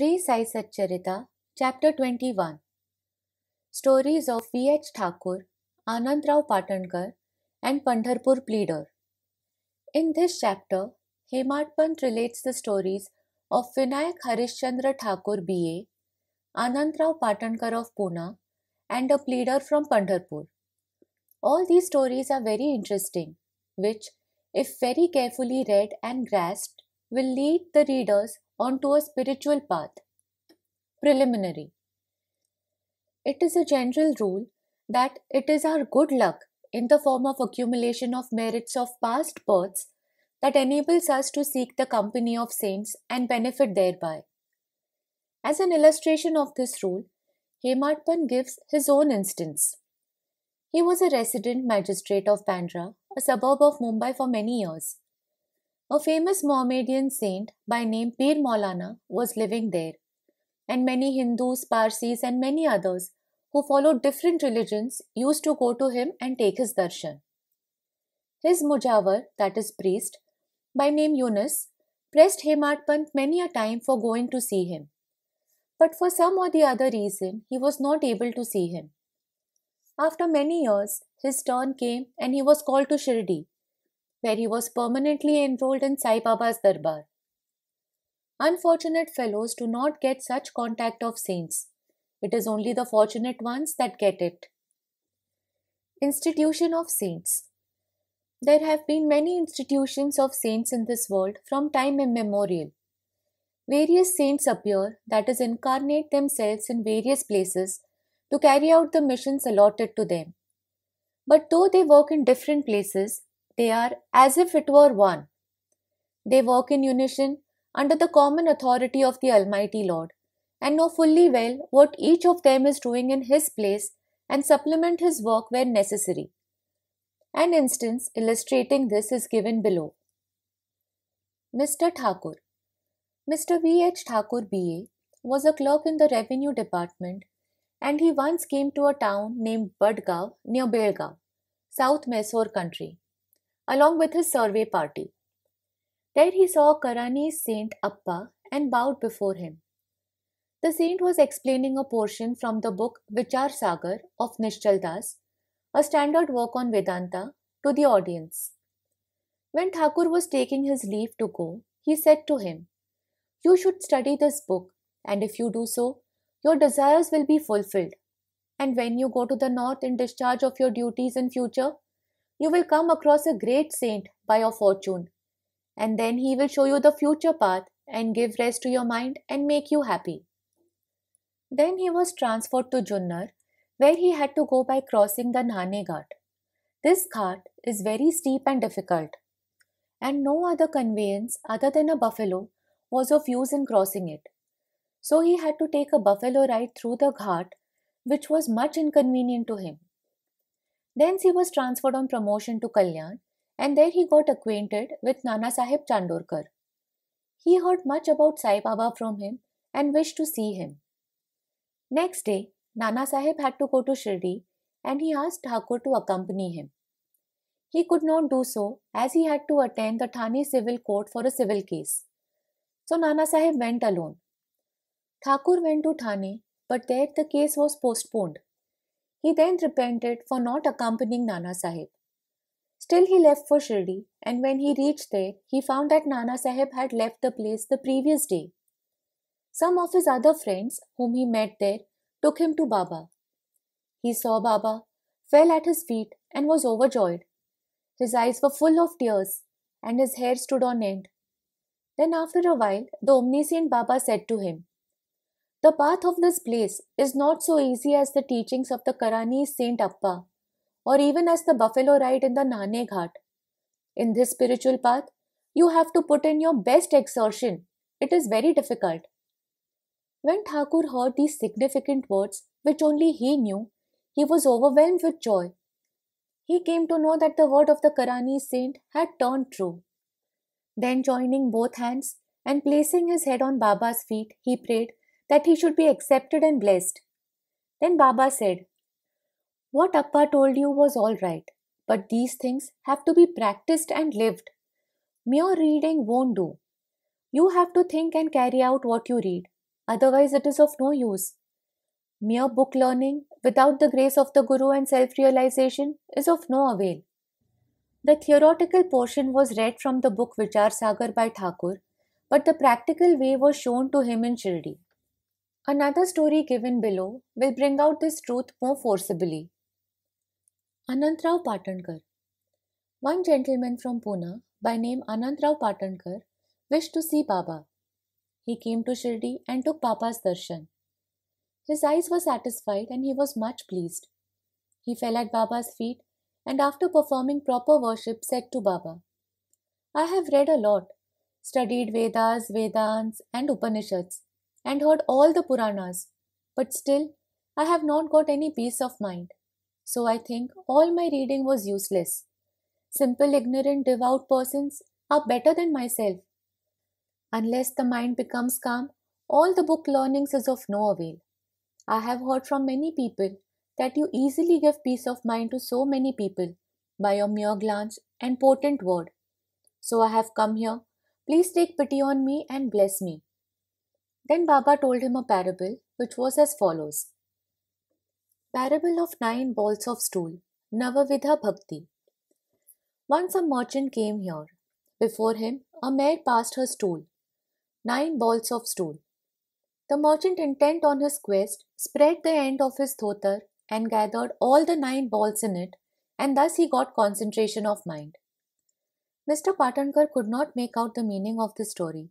Three Sai Satcharita, Chapter 21 Stories of V.H. Thakur, Anand Patankar, and Pandharpur Pleader. In this chapter, Hemant Pant relates the stories of Vinayak Harishchandra Thakur B.A., Anand Patankar of Pune, and a pleader from Pandharpur. All these stories are very interesting, which, if very carefully read and grasped, will lead the readers onto a spiritual path. Preliminary It is a general rule that it is our good luck in the form of accumulation of merits of past births that enables us to seek the company of saints and benefit thereby. As an illustration of this rule, Hematpan gives his own instance. He was a resident magistrate of Bandra, a suburb of Mumbai, for many years. A famous Mohammedan saint by name Pir Maulana was living there, and many Hindus, Parsis, and many others who followed different religions used to go to him and take his darshan. His mujawar, that is priest, by name Yunus, pressed Hemant Pant many a time for going to see him. But for some or the other reason, he was not able to see him. After many years, his turn came and he was called to Shirdi, where he was permanently enrolled in Sai Baba's Darbar. Unfortunate fellows do not get such contact of saints. It is only the fortunate ones that get it. Institution of Saints There have been many institutions of saints in this world from time immemorial. Various saints appear, that is, incarnate themselves in various places to carry out the missions allotted to them. But though they work in different places, they are as if it were one. They work in unison under the common authority of the Almighty Lord, and know fully well what each of them is doing in his place and supplement his work where necessary. An instance illustrating this is given below. Mr. Thakur Mr. V. H. Thakur B.A. was a clerk in the revenue department and he once came to a town named Badgaon near Belgaum, South Mysore country along with his survey party. There he saw Karani's Saint Appa and bowed before him. The saint was explaining a portion from the book Vichar Sagar of Nishchal Das, a standard work on Vedanta, to the audience. When Thakur was taking his leave to go, he said to him, You should study this book, and if you do so, your desires will be fulfilled. And when you go to the north in discharge of your duties in future, you will come across a great saint by your fortune, and then he will show you the future path and give rest to your mind and make you happy. Then he was transferred to Junnar, where he had to go by crossing the Nane Ghat. This ghat is very steep and difficult, and no other conveyance other than a buffalo was of use in crossing it. So he had to take a buffalo ride through the ghat, which was much inconvenient to him. Thence he was transferred on promotion to Kalyan, and there he got acquainted with Nana Sahib Chandorkar. He heard much about Sai Baba from him and wished to see him. Next day, Nana Sahib had to go to Shirdi and he asked Thakur to accompany him. He could not do so as he had to attend the Thane civil court for a civil case. So Nana Sahib went alone. Thakur went to Thane, but there the case was postponed. He then repented for not accompanying Nana Sahib. Still, he left for Shirdi, and when he reached there, he found that Nana Sahib had left the place the previous day. Some of his other friends, whom he met there, took him to Baba. He saw Baba, fell at his feet, and was overjoyed. His eyes were full of tears, and his hair stood on end. Then, after a while, the omniscient Baba said to him, the path of this place is not so easy as the teachings of the Karani Saint Appa or even as the buffalo ride in the Nane Ghat. In this spiritual path, you have to put in your best exertion. It is very difficult. When Thakur heard these significant words, which only he knew, he was overwhelmed with joy. He came to know that the word of the Karani saint had turned true. Then, joining both hands and placing his head on Baba's feet, he prayed, that he should be accepted and blessed. Then Baba said, What Appa told you was all right, but these things have to be practiced and lived. Mere reading won't do. You have to think and carry out what you read, otherwise, it is of no use. Mere book learning without the grace of the Guru and self realization is of no avail. The theoretical portion was read from the book Vichar Sagar by Thakur, but the practical way was shown to him in Shirdi. Another story given below will bring out this truth more forcibly. Anantrao Patankar One gentleman from Pune by name Anantrao Patankar wished to see Baba. He came to Shirdi and took Baba's darshan. His eyes were satisfied and he was much pleased. He fell at Baba's feet and after performing proper worship said to Baba, I have read a lot, studied Vedas, Vedans, and Upanishads and heard all the Puranas, but still I have not got any peace of mind. So I think all my reading was useless. Simple, ignorant, devout persons are better than myself. Unless the mind becomes calm, all the book learnings is of no avail. I have heard from many people that you easily give peace of mind to so many people by your mere glance and potent word. So I have come here. Please take pity on me and bless me. Then Baba told him a parable which was as follows Parable of Nine Balls of Stool, Navavidha Bhakti. Once a merchant came here. Before him, a mare passed her stool, nine balls of stool. The merchant, intent on his quest, spread the end of his thotar and gathered all the nine balls in it, and thus he got concentration of mind. Mr. Patankar could not make out the meaning of this story,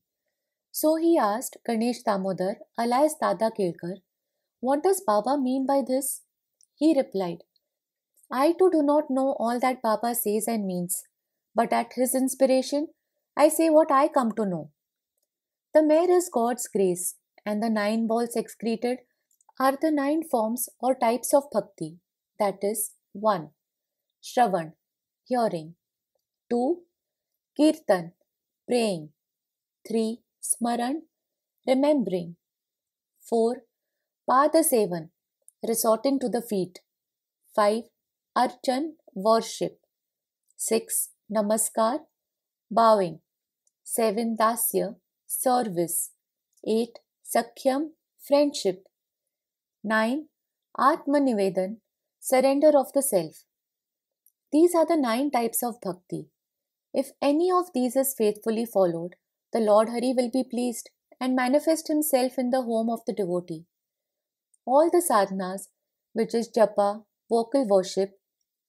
so he asked Ganesh Damodar, alias Dada Kelkar, What does Baba mean by this? He replied, I too do not know all that Baba says and means, but at his inspiration, I say what I come to know. The mare is God's grace, and the nine balls excreted are the nine forms or types of bhakti, that is, 1. Shravan, hearing, 2. Kirtan, praying, 3. स्मरण remembering. 4. Padasevan, resorting to the feet. 5. Archan, worship. 6. Namaskar, bowing. 7. Dasya, service. 8. Sakhyam, friendship. 9. Atmanivedan, surrender of the self. These are the nine types of bhakti. If any of these is faithfully followed, the Lord Hari will be pleased and manifest himself in the home of the devotee. All the sadhanas, which is japa, vocal worship,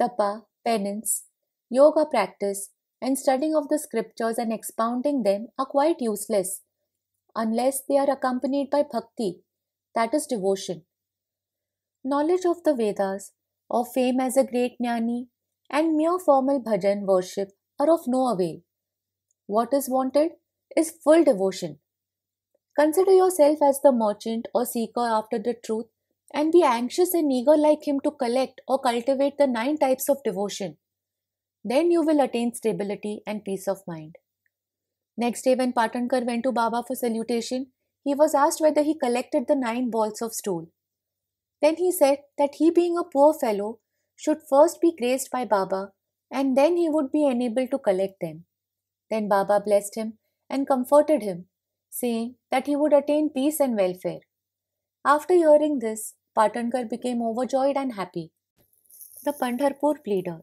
tapa, penance, yoga practice, and studying of the scriptures and expounding them are quite useless unless they are accompanied by bhakti, that is devotion. Knowledge of the Vedas, or fame as a great jnani, and mere formal bhajan worship are of no avail. What is wanted is full devotion. Consider yourself as the merchant or seeker after the truth and be anxious and eager like him to collect or cultivate the nine types of devotion. Then you will attain stability and peace of mind. Next day, when Patankar went to Baba for salutation, he was asked whether he collected the nine balls of stool. Then he said that he, being a poor fellow, should first be graced by Baba and then he would be enabled to collect them. Then Baba blessed him and comforted him, saying that he would attain peace and welfare. After hearing this, Patankar became overjoyed and happy. The Pandharpur Pleader.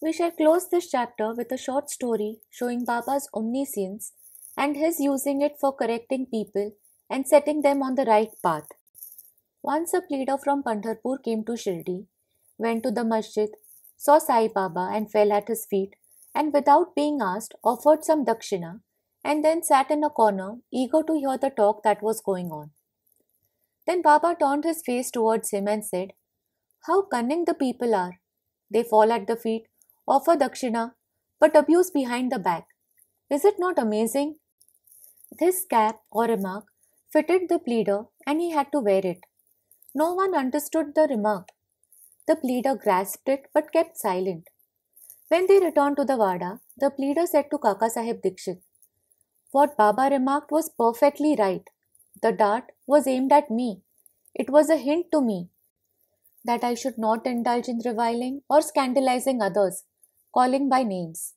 We shall close this chapter with a short story showing Baba's omniscience and his using it for correcting people and setting them on the right path. Once a pleader from Pandharpur came to Shirdi, went to the masjid, saw Sai Baba and fell at his feet, and without being asked offered some dakshina and then sat in a corner, eager to hear the talk that was going on. Then Baba turned his face towards him and said, How cunning the people are! They fall at the feet, offer dakshina, but abuse behind the back. Is it not amazing? This cap or remark fitted the pleader and he had to wear it. No one understood the remark. The pleader grasped it but kept silent. When they returned to the Wada, the pleader said to Kaka Sahib Dikshit, what Baba remarked was perfectly right. The dart was aimed at me. It was a hint to me that I should not indulge in reviling or scandalizing others, calling by names.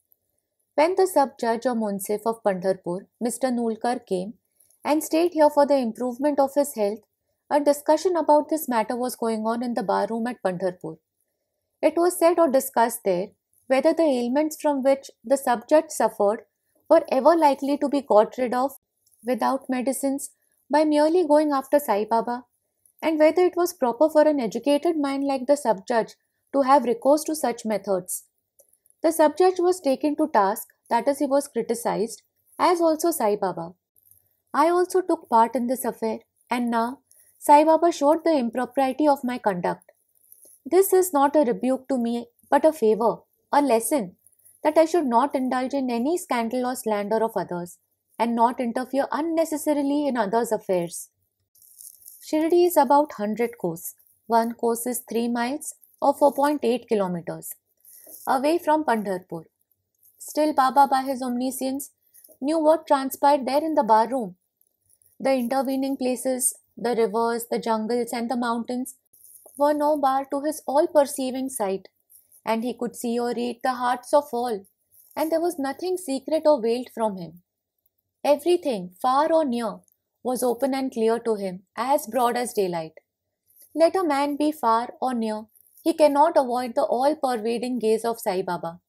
When the sub judge or munsif of Pandharpur, Mr. Nulkar, came and stayed here for the improvement of his health, a discussion about this matter was going on in the bar room at Pandharpur. It was said or discussed there whether the ailments from which the sub judge suffered were ever likely to be got rid of without medicines by merely going after Sai Baba, and whether it was proper for an educated mind like the sub judge to have recourse to such methods. The sub judge was taken to task, that is, he was criticized, as also Sai Baba. I also took part in this affair, and now Sai Baba showed the impropriety of my conduct. This is not a rebuke to me, but a favor, a lesson that I should not indulge in any scandal or slander of others and not interfere unnecessarily in others' affairs. Shirdi is about 100 kos. One course is 3 miles or 4.8 kilometers away from Pandharpur. Still, Baba, by his omniscience, knew what transpired there in the bar room. The intervening places, the rivers, the jungles, and the mountains were no bar to his all perceiving sight and he could see or read the hearts of all, and there was nothing secret or veiled from him. Everything, far or near, was open and clear to him, as broad as daylight. Let a man be far or near, he cannot avoid the all pervading gaze of Sai Baba.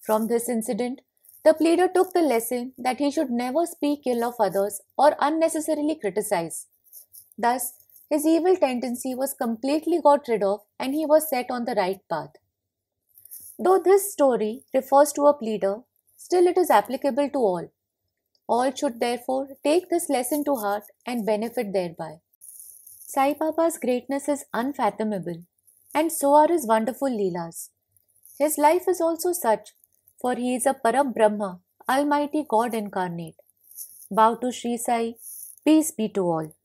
From this incident, the pleader took the lesson that he should never speak ill of others or unnecessarily criticize. Thus, his evil tendency was completely got rid of and he was set on the right path. Though this story refers to a pleader, still it is applicable to all. All should therefore take this lesson to heart and benefit thereby. Sai Baba's greatness is unfathomable, and so are his wonderful Leelas. His life is also such, for he is a Param Brahma, Almighty God incarnate. Bow to Sri Sai, peace be to all.